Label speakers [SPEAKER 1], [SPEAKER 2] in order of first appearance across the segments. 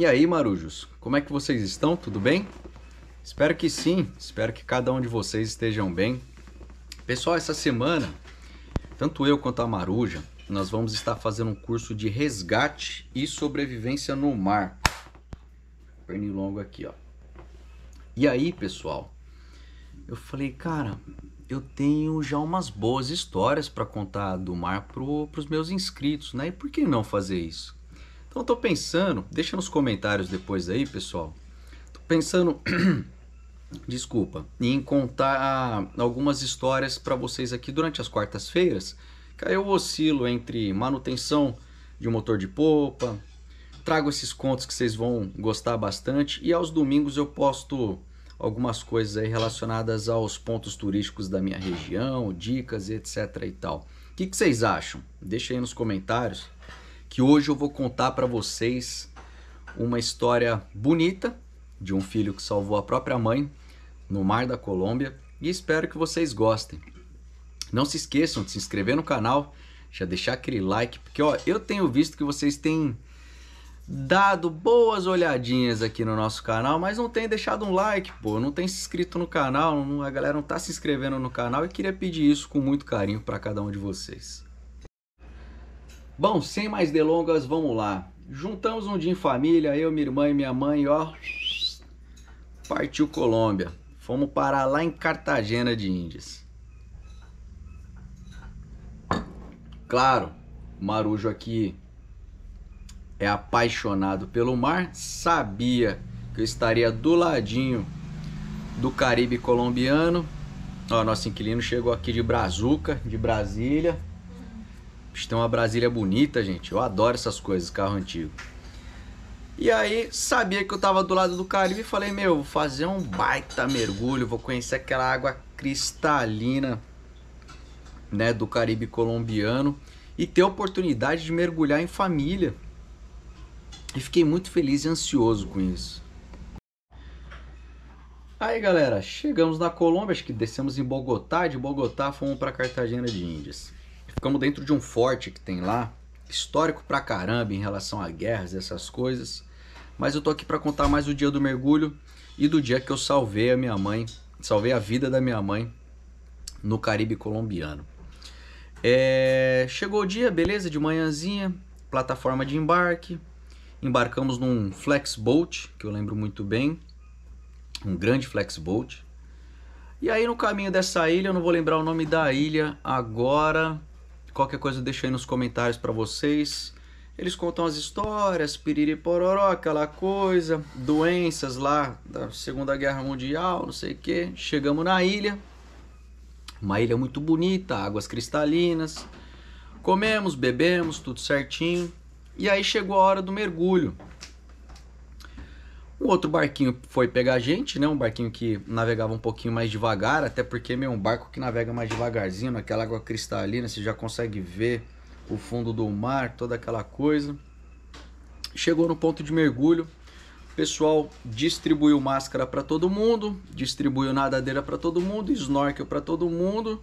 [SPEAKER 1] E aí, marujos, como é que vocês estão? Tudo bem? Espero que sim, espero que cada um de vocês estejam bem. Pessoal, essa semana, tanto eu quanto a Maruja, nós vamos estar fazendo um curso de resgate e sobrevivência no mar. Pernilongo aqui, ó. E aí, pessoal, eu falei, cara, eu tenho já umas boas histórias para contar do mar para os meus inscritos, né? E por que não fazer isso? Então estou pensando, deixa nos comentários depois aí, pessoal. Estou pensando, desculpa, em contar algumas histórias para vocês aqui durante as quartas-feiras. Eu oscilo entre manutenção de um motor de popa, trago esses contos que vocês vão gostar bastante e aos domingos eu posto algumas coisas aí relacionadas aos pontos turísticos da minha região, dicas, etc e tal. O que, que vocês acham? Deixa aí nos comentários que hoje eu vou contar para vocês uma história bonita de um filho que salvou a própria mãe no mar da Colômbia e espero que vocês gostem. Não se esqueçam de se inscrever no canal, já deixar aquele like, porque ó, eu tenho visto que vocês têm dado boas olhadinhas aqui no nosso canal, mas não tem deixado um like, pô, não tem se inscrito no canal, não, a galera não tá se inscrevendo no canal e queria pedir isso com muito carinho para cada um de vocês. Bom, sem mais delongas, vamos lá. Juntamos um dia em família, eu, minha irmã e minha mãe, ó. Partiu Colômbia. Fomos parar lá em Cartagena de Índias. Claro, o Marujo aqui é apaixonado pelo mar, sabia que eu estaria do ladinho do Caribe colombiano. Ó, nosso inquilino chegou aqui de Brazuca, de Brasília. Tem uma Brasília bonita, gente. Eu adoro essas coisas, carro antigo. E aí, sabia que eu tava do lado do Caribe e falei: Meu, vou fazer um baita mergulho, vou conhecer aquela água cristalina, né, do Caribe colombiano e ter a oportunidade de mergulhar em família. E fiquei muito feliz e ansioso com isso. Aí galera, chegamos na Colômbia, acho que descemos em Bogotá, de Bogotá fomos para Cartagena de Índias. Ficamos dentro de um forte que tem lá, histórico pra caramba em relação a guerras e essas coisas. Mas eu tô aqui para contar mais o dia do mergulho e do dia que eu salvei a minha mãe, salvei a vida da minha mãe no Caribe colombiano. É, chegou o dia, beleza, de manhãzinha, plataforma de embarque. Embarcamos num flexboat, que eu lembro muito bem, um grande flexboat. E aí no caminho dessa ilha, eu não vou lembrar o nome da ilha agora, Qualquer coisa eu deixo aí nos comentários para vocês. Eles contam as histórias, piriri-pororó, aquela coisa, doenças lá da Segunda Guerra Mundial, não sei o que. Chegamos na ilha, uma ilha muito bonita, águas cristalinas. Comemos, bebemos, tudo certinho. E aí chegou a hora do mergulho outro barquinho foi pegar a gente, né? Um barquinho que navegava um pouquinho mais devagar, até porque, é um barco que navega mais devagarzinho, naquela água cristalina, você já consegue ver o fundo do mar, toda aquela coisa. Chegou no ponto de mergulho, o pessoal distribuiu máscara para todo mundo, distribuiu nadadeira para todo mundo, snorkel para todo mundo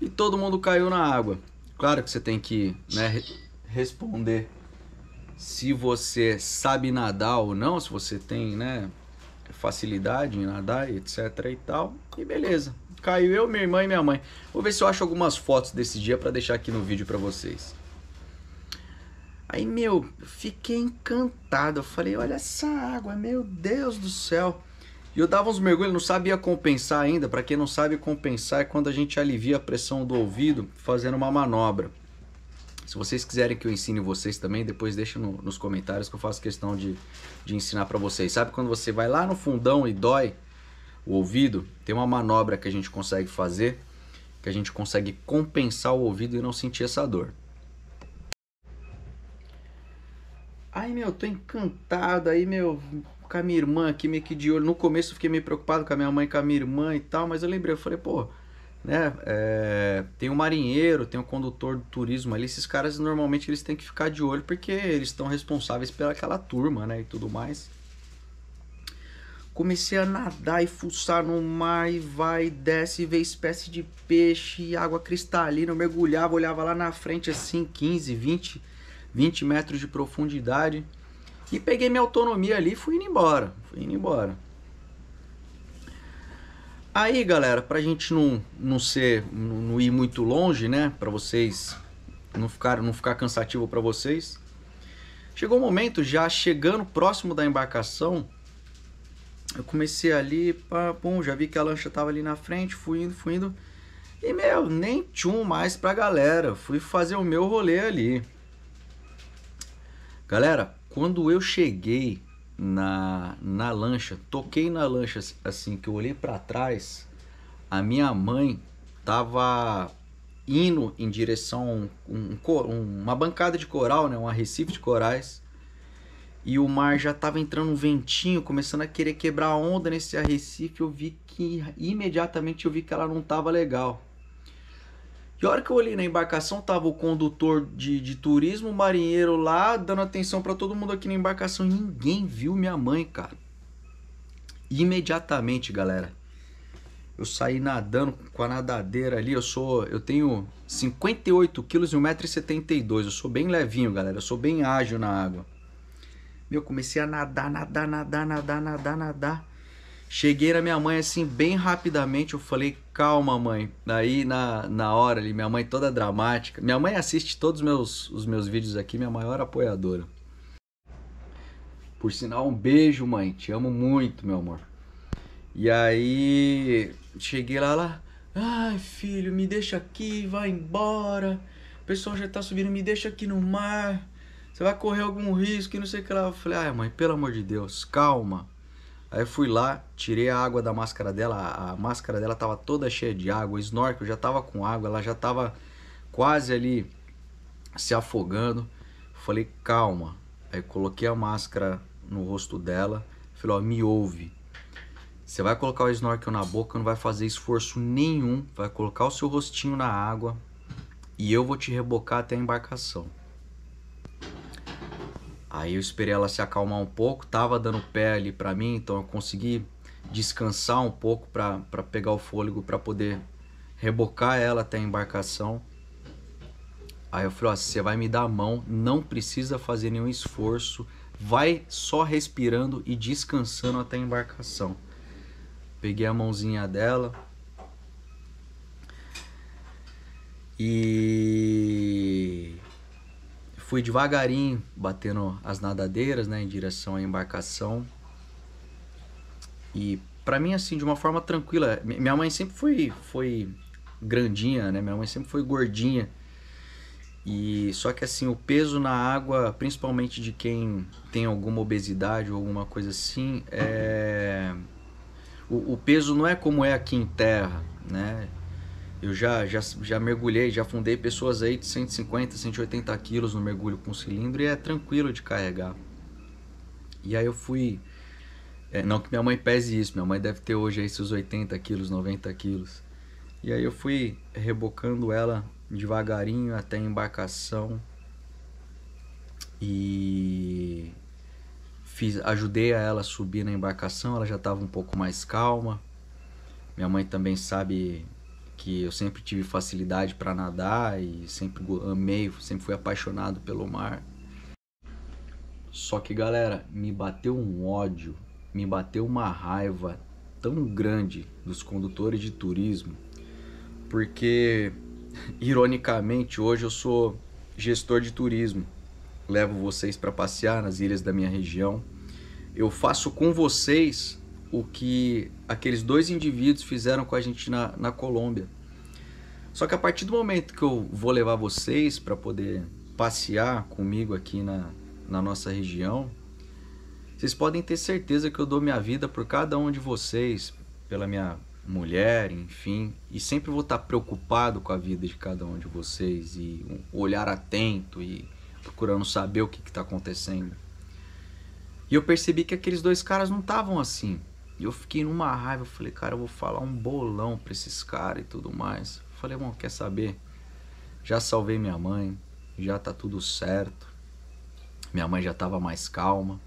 [SPEAKER 1] e todo mundo caiu na água. Claro que você tem que né, responder se você sabe nadar ou não, se você tem, né, facilidade em nadar, etc e tal. E beleza. Caiu eu, minha irmã e minha mãe. Vou ver se eu acho algumas fotos desse dia para deixar aqui no vídeo para vocês. Aí, meu, fiquei encantado. Eu falei, olha essa água, meu Deus do céu. E eu dava uns mergulhos, não sabia compensar ainda. Para quem não sabe, compensar é quando a gente alivia a pressão do ouvido fazendo uma manobra. Se vocês quiserem que eu ensine vocês também, depois deixa no, nos comentários que eu faço questão de, de ensinar para vocês. Sabe quando você vai lá no fundão e dói o ouvido? Tem uma manobra que a gente consegue fazer, que a gente consegue compensar o ouvido e não sentir essa dor. Ai meu, tô encantado aí, meu, com a minha irmã aqui meio que de olho. No começo eu fiquei meio preocupado com a minha mãe, com a minha irmã e tal, mas eu lembrei, eu falei, pô, né? É, tem o um marinheiro, tem o um condutor do turismo ali. Esses caras normalmente eles têm que ficar de olho porque eles estão responsáveis pelaquela turma, né? E tudo mais. Comecei a nadar e fuçar no mar e vai, desce, vê espécie de peixe, água cristalina. Eu mergulhava, olhava lá na frente assim, 15, 20, 20 metros de profundidade. E peguei minha autonomia ali e fui indo embora. Fui indo embora. Aí, galera, pra gente não, não ser não, não ir muito longe, né, para vocês não ficar não ficar cansativo para vocês. Chegou o um momento já chegando próximo da embarcação, eu comecei ali, pá, bom, já vi que a lancha tava ali na frente, fui indo, fui indo. E meu, nem tchum mais pra galera. Fui fazer o meu rolê ali. Galera, quando eu cheguei na, na lancha, toquei na lancha assim, assim que eu olhei para trás, a minha mãe tava indo em direção a um, um, uma bancada de coral, né, um arrecife de corais, e o mar já tava entrando um ventinho, começando a querer quebrar a onda nesse arrecife, eu vi que imediatamente eu vi que ela não tava legal. E a hora que eu olhei na embarcação, tava o condutor de, de turismo, o marinheiro lá, dando atenção para todo mundo aqui na embarcação. E ninguém viu minha mãe, cara. Imediatamente, galera. Eu saí nadando com a nadadeira ali. Eu sou. Eu tenho 58 quilos e 1,72m. Eu sou bem levinho, galera. Eu sou bem ágil na água. Meu, comecei a nadar, nadar, nadar, nadar, nadar, nadar. Cheguei na minha mãe assim, bem rapidamente. Eu falei, calma, mãe. Daí na, na hora ali, minha mãe toda dramática. Minha mãe assiste todos os meus, os meus vídeos aqui, minha maior apoiadora. Por sinal, um beijo, mãe. Te amo muito, meu amor. E aí, cheguei lá, lá. Ai, filho, me deixa aqui, vai embora. O pessoal já tá subindo, me deixa aqui no mar. Você vai correr algum risco e não sei o que lá. Eu falei, ai, mãe, pelo amor de Deus, calma Aí fui lá, tirei a água da máscara dela, a, a máscara dela tava toda cheia de água, o snorkel já tava com água, ela já tava quase ali se afogando. Falei, calma. Aí coloquei a máscara no rosto dela, falei, ó, me ouve. Você vai colocar o snorkel na boca, não vai fazer esforço nenhum, vai colocar o seu rostinho na água e eu vou te rebocar até a embarcação. Aí eu esperei ela se acalmar um pouco, tava dando pé ali para mim, então eu consegui descansar um pouco para pegar o fôlego para poder rebocar ela até a embarcação. Aí eu falei, ó, você vai me dar a mão, não precisa fazer nenhum esforço, vai só respirando e descansando até a embarcação. Peguei a mãozinha dela. E fui devagarinho batendo as nadadeiras, né, em direção à embarcação. E para mim assim, de uma forma tranquila, minha mãe sempre foi foi grandinha, né? Minha mãe sempre foi gordinha. E só que assim, o peso na água, principalmente de quem tem alguma obesidade ou alguma coisa assim, é o, o peso não é como é aqui em terra, né? Eu já, já, já mergulhei, já fundei pessoas aí de 150, 180 quilos no mergulho com cilindro e é tranquilo de carregar. E aí eu fui. É, não que minha mãe pese isso, minha mãe deve ter hoje aí seus 80 quilos, 90 quilos. E aí eu fui rebocando ela devagarinho até a embarcação e fiz, ajudei a ela subir na embarcação, ela já estava um pouco mais calma. Minha mãe também sabe que eu sempre tive facilidade para nadar e sempre amei, sempre fui apaixonado pelo mar. Só que galera, me bateu um ódio, me bateu uma raiva tão grande dos condutores de turismo, porque ironicamente hoje eu sou gestor de turismo. Levo vocês para passear nas ilhas da minha região. Eu faço com vocês o que aqueles dois indivíduos fizeram com a gente na, na Colômbia. Só que a partir do momento que eu vou levar vocês para poder passear comigo aqui na, na nossa região, vocês podem ter certeza que eu dou minha vida por cada um de vocês, pela minha mulher, enfim, e sempre vou estar preocupado com a vida de cada um de vocês e olhar atento e procurando saber o que está acontecendo. E eu percebi que aqueles dois caras não estavam assim. E eu fiquei numa raiva, eu falei, cara, eu vou falar um bolão pra esses caras e tudo mais. Eu falei, bom, quer saber? Já salvei minha mãe, já tá tudo certo. Minha mãe já tava mais calma.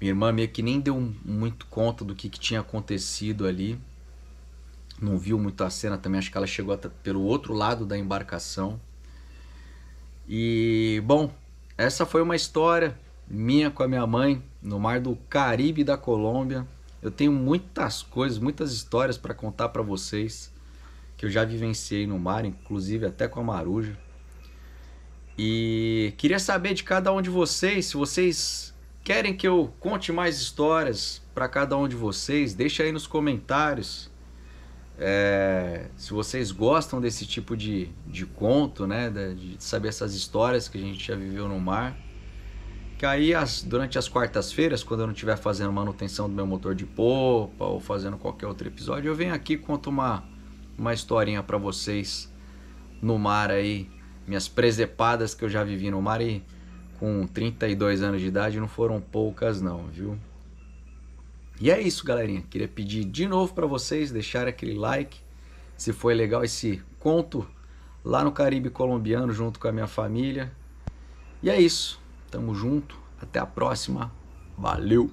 [SPEAKER 1] Minha irmã meio que nem deu muito conta do que, que tinha acontecido ali. Não viu muito a cena também, acho que ela chegou pelo outro lado da embarcação. E, bom, essa foi uma história minha com a minha mãe no mar do Caribe da Colômbia. Eu tenho muitas coisas, muitas histórias para contar para vocês que eu já vivenciei no mar, inclusive até com a maruja. E queria saber de cada um de vocês, se vocês querem que eu conte mais histórias para cada um de vocês, deixa aí nos comentários é, se vocês gostam desse tipo de, de conto, né? De, de saber essas histórias que a gente já viveu no mar que aí as, durante as quartas-feiras, quando eu não estiver fazendo manutenção do meu motor de popa ou fazendo qualquer outro episódio, eu venho aqui e conto uma, uma historinha para vocês no mar aí, minhas presepadas que eu já vivi no mar e com 32 anos de idade não foram poucas não, viu? E é isso, galerinha. Queria pedir de novo para vocês deixar aquele like se foi legal esse conto lá no Caribe colombiano junto com a minha família. E é isso. Tamo junto. Até a próxima. Valeu!